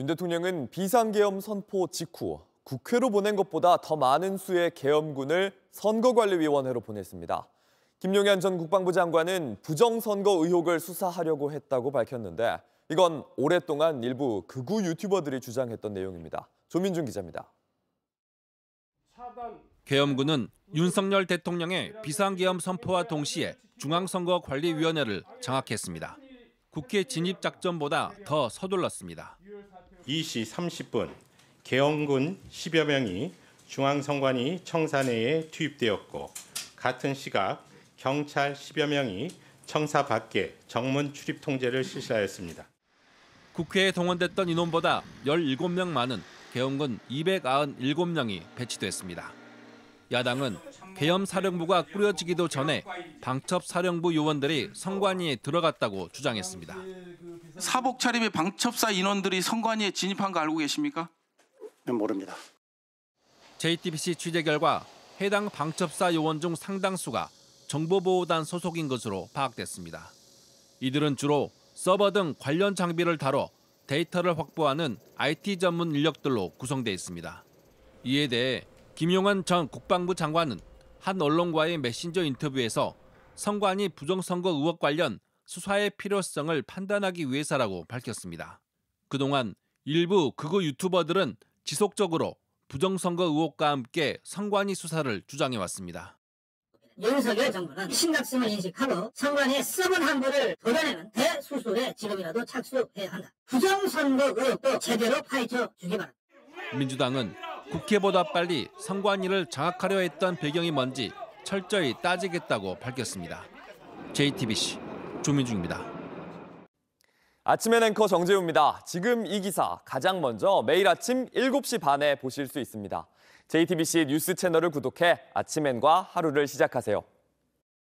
윤 대통령은 비상계엄 선포 직후 국회로 보낸 것보다 더 많은 수의 계엄군을 선거관리위원회로 보냈습니다. 김용현 전 국방부 장관은 부정선거 의혹을 수사하려고 했다고 밝혔는데 이건 오랫동안 일부 극우 유튜버들이 주장했던 내용입니다. 조민준 기자입니다. 계엄군은 윤석열 대통령의 비상계엄 선포와 동시에 중앙선거관리위원회를 장악했습니다. 국회 진입 작전보다 더 서둘렀습니다. 2시 30분 개헌군 10여 명이 중앙선관위 청사내에 투입되었고 같은 시각 경찰 10여 명이 청사 밖에 정문 출입 통제를 실시하였습니다. 국회에 동원됐던 인원보다 17명 많은 개헌군 297명이 배치됐습니다. 야당은 계엄사령부가 꾸려지기도 전에 방첩사령부 요원들이 선관위에 들어갔다고 주장했습니다. 사복 차림의 방첩사 인원들이 선관위에 진입한 거 알고 계십니까? 네, 모릅니다. JTBC 취재 결과 해당 방첩사 요원 중 상당수가 정보보호단 소속인 것으로 파악됐습니다. 이들은 주로 서버 등 관련 장비를 다뤄 데이터를 확보하는 IT 전문 인력들로 구성돼 있습니다. 이에 대해 김용환 전 국방부 장관은 한 언론과의 메신저 인터뷰에서 선관위 부정선거 의혹 관련 수사의 필요성을 판단하기 위해서라고 밝혔습니다. 그동안 일부 극우 유튜버들은 지속적으로 부정선거 의혹과 함께 선관위 수사를 주장해왔습니다. 윤석열 정부는 심각성을 인식하고 선관위의 썩은 한부를 도려내는 대수술에 지금이라도 착수해야 한다. 부정선거 의혹도 제대로 파헤쳐 주기 바랍니다. 민주당은 국회보다 빨리 선관위를 장악하려 했던 배경이 뭔지 철저히 따지겠다고 밝혔습니다. JTBC 조민중입니다. 아침엔 앵커 정재우입니다. 지금 이 기사 가장 먼저 매일 아침 7시 반에 보실 수 있습니다. JTBC 뉴스 채널을 구독해 아침엔과 하루를 시작하세요.